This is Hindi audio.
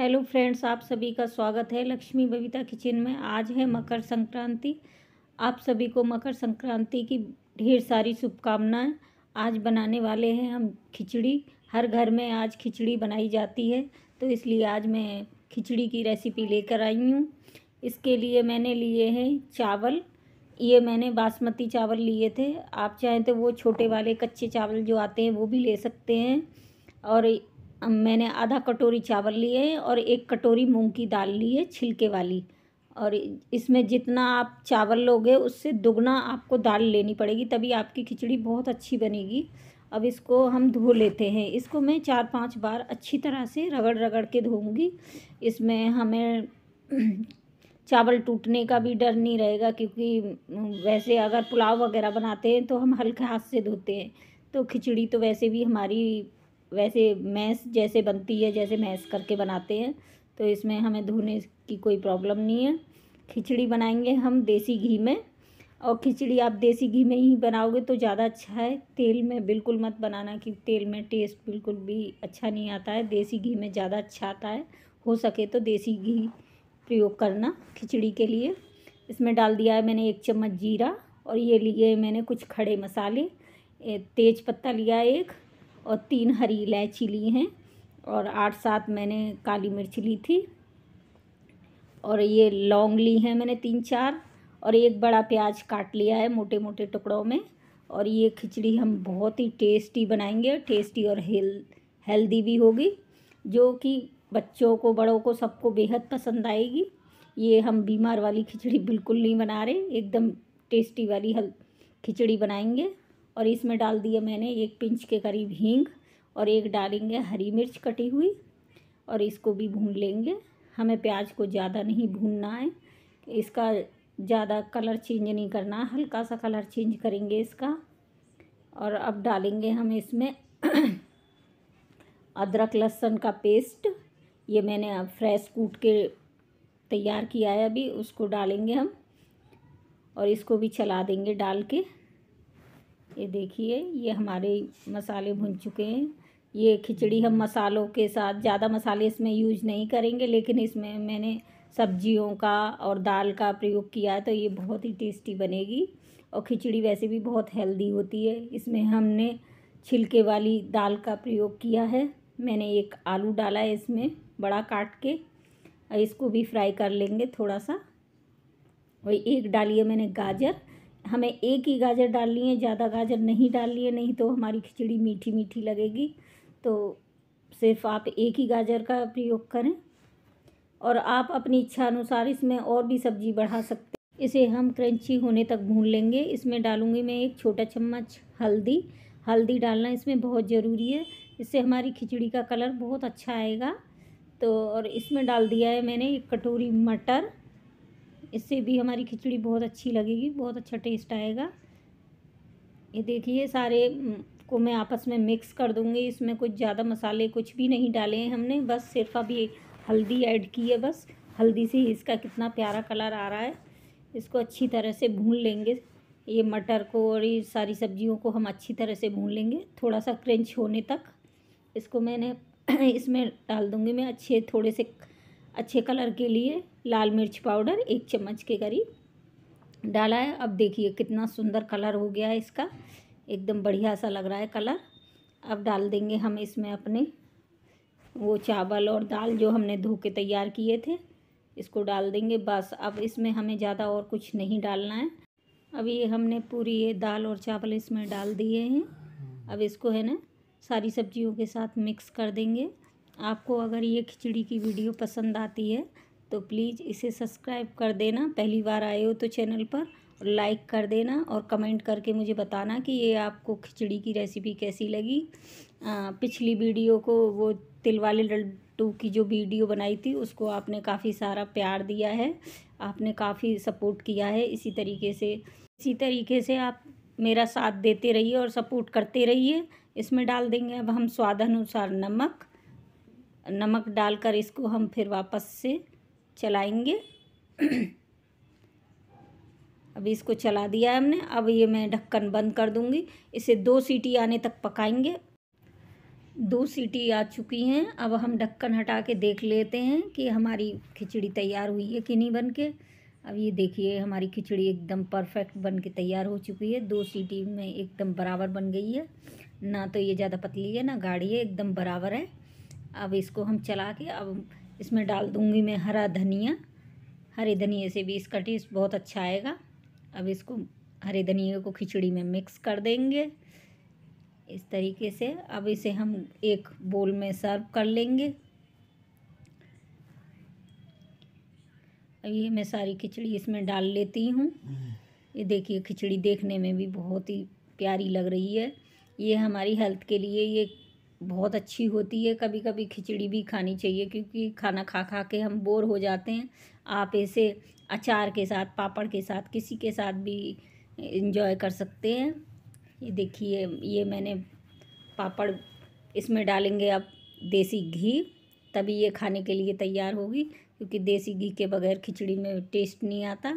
हेलो फ्रेंड्स आप सभी का स्वागत है लक्ष्मी बबीता किचन में आज है मकर संक्रांति आप सभी को मकर संक्रांति की ढेर सारी शुभकामनाएं आज बनाने वाले हैं हम खिचड़ी हर घर में आज खिचड़ी बनाई जाती है तो इसलिए आज मैं खिचड़ी की रेसिपी लेकर आई हूँ इसके लिए मैंने लिए हैं चावल ये मैंने बासमती चावल लिए थे आप चाहें तो वो छोटे वाले कच्चे चावल जो आते हैं वो भी ले सकते हैं और मैंने आधा कटोरी चावल लिए और एक कटोरी मूंग की दाल ली है छिलके वाली और इसमें जितना आप चावल लोगे उससे दुगना आपको दाल लेनी पड़ेगी तभी आपकी खिचड़ी बहुत अच्छी बनेगी अब इसको हम धो लेते हैं इसको मैं चार पांच बार अच्छी तरह से रगड़ रगड़ के धोऊंगी इसमें हमें चावल टूटने का भी डर नहीं रहेगा क्योंकि वैसे अगर पुलाव वगैरह बनाते हैं तो हम हल्के हाथ से धोते हैं तो खिचड़ी तो वैसे भी हमारी वैसे मैस जैसे बनती है जैसे मैस करके बनाते हैं तो इसमें हमें धोने की कोई प्रॉब्लम नहीं है खिचड़ी बनाएंगे हम देसी घी में और खिचड़ी आप देसी घी में ही बनाओगे तो ज़्यादा अच्छा है तेल में बिल्कुल मत बनाना कि तेल में टेस्ट बिल्कुल भी अच्छा नहीं आता है देसी घी में ज़्यादा अच्छा आता है हो सके तो देसी घी प्रयोग करना खिचड़ी के लिए इसमें डाल दिया है मैंने एक चम्मच जीरा और ये लिए मैंने कुछ खड़े मसाले तेज पत्ता लिया एक और तीन हरी इलायची ली हैं और आठ सात मैंने काली मिर्च ली थी और ये लौंग ली है मैंने तीन चार और एक बड़ा प्याज काट लिया है मोटे मोटे टुकड़ों में और ये खिचड़ी हम बहुत ही टेस्टी बनाएंगे टेस्टी और हेल हेल्दी भी होगी जो कि बच्चों को बड़ों को सबको बेहद पसंद आएगी ये हम बीमार वाली खिचड़ी बिल्कुल नहीं बना रहे एकदम टेस्टी वाली हल खिचड़ी बनाएंगे और इसमें डाल दिया मैंने एक पिंच के करीब हींग और एक डालेंगे हरी मिर्च कटी हुई और इसको भी भून लेंगे हमें प्याज को ज़्यादा नहीं भूनना है इसका ज़्यादा कलर चेंज नहीं करना हल्का सा कलर चेंज करेंगे इसका और अब डालेंगे हम इसमें अदरक लहसुन का पेस्ट ये मैंने अब फ्रेश कूट के तैयार किया है अभी उसको डालेंगे हम और इसको भी चला देंगे डाल के ये देखिए ये हमारे मसाले भुन चुके हैं ये खिचड़ी हम मसालों के साथ ज़्यादा मसाले इसमें यूज नहीं करेंगे लेकिन इसमें मैंने सब्जियों का और दाल का प्रयोग किया है तो ये बहुत ही टेस्टी बनेगी और खिचड़ी वैसे भी बहुत हेल्दी होती है इसमें हमने छिलके वाली दाल का प्रयोग किया है मैंने एक आलू डाला है इसमें बड़ा काट के और इसको भी फ्राई कर लेंगे थोड़ा सा और एक डालिए मैंने गाजर हमें एक ही गाजर डालनी है ज़्यादा गाजर नहीं डालनी है नहीं तो हमारी खिचड़ी मीठी मीठी लगेगी तो सिर्फ आप एक ही गाजर का प्रयोग करें और आप अपनी इच्छा अनुसार इसमें और भी सब्ज़ी बढ़ा सकते हैं इसे हम क्रंची होने तक भून लेंगे इसमें डालूंगी मैं एक छोटा चम्मच हल्दी हल्दी डालना इसमें बहुत ज़रूरी है इससे हमारी खिचड़ी का कलर बहुत अच्छा आएगा तो और इसमें डाल दिया है मैंने एक कटोरी मटर इससे भी हमारी खिचड़ी बहुत अच्छी लगेगी बहुत अच्छा टेस्ट आएगा ये देखिए सारे को मैं आपस में मिक्स कर दूँगी इसमें कुछ ज़्यादा मसाले कुछ भी नहीं डाले हैं हमने बस सिर्फ अभी हल्दी ऐड की है बस हल्दी से इसका कितना प्यारा कलर आ रहा है इसको अच्छी तरह से भून लेंगे ये मटर को और ये सारी सब्जियों को हम अच्छी तरह से भून लेंगे थोड़ा सा क्रंच होने तक इसको मैंने इसमें डाल दूँगी मैं अच्छे थोड़े से अच्छे कलर के लिए लाल मिर्च पाउडर एक चम्मच के करीब डाला है अब देखिए कितना सुंदर कलर हो गया है इसका एकदम बढ़िया सा लग रहा है कलर अब डाल देंगे हम इसमें अपने वो चावल और दाल जो हमने धो के तैयार किए थे इसको डाल देंगे बस अब इसमें हमें ज़्यादा और कुछ नहीं डालना है अब ये हमने पूरी ये दाल और चावल इसमें डाल दिए हैं अब इसको है ना सारी सब्जियों के साथ मिक्स कर देंगे आपको अगर ये खिचड़ी की वीडियो पसंद आती है तो प्लीज़ इसे सब्सक्राइब कर देना पहली बार आए हो तो चैनल पर लाइक कर देना और कमेंट करके मुझे बताना कि ये आपको खिचड़ी की रेसिपी कैसी लगी आ, पिछली वीडियो को वो तिल वाले लड्डू की जो वीडियो बनाई थी उसको आपने काफ़ी सारा प्यार दिया है आपने काफ़ी सपोर्ट किया है इसी तरीके से इसी तरीके से आप मेरा साथ देते रहिए और सपोर्ट करते रहिए इसमें डाल देंगे अब हम स्वाद अनुसार नमक नमक डालकर इसको हम फिर वापस से चलाएंगे अभी इसको चला दिया है हमने अब ये मैं ढक्कन बंद कर दूंगी इसे दो सीटी आने तक पकाएंगे दो सीटी आ चुकी हैं अब हम ढक्कन हटा के देख लेते हैं कि हमारी खिचड़ी तैयार हुई है कि नहीं बन के अब ये देखिए हमारी खिचड़ी एकदम परफेक्ट बन के तैयार हो चुकी है दो सीटी में एकदम बराबर बन गई है ना तो ये ज़्यादा पतली है ना गाढ़ी है एकदम बराबर है अब इसको हम चला के अब इसमें डाल दूँगी मैं हरा धनिया हरे धनिए से भी इसका टेस्ट बहुत अच्छा आएगा अब इसको हरे धनिए को खिचड़ी में मिक्स कर देंगे इस तरीके से अब इसे हम एक बोल में सर्व कर लेंगे अब ये मैं सारी खिचड़ी इसमें डाल लेती हूँ ये देखिए खिचड़ी देखने में भी बहुत ही प्यारी लग रही है ये हमारी हेल्थ के लिए ये बहुत अच्छी होती है कभी कभी खिचड़ी भी खानी चाहिए क्योंकि खाना खा खा के हम बोर हो जाते हैं आप ऐसे अचार के साथ पापड़ के साथ किसी के साथ भी इंजॉय कर सकते हैं ये देखिए ये मैंने पापड़ इसमें डालेंगे अब देसी घी तभी ये खाने के लिए तैयार होगी क्योंकि देसी घी के बगैर खिचड़ी में टेस्ट नहीं आता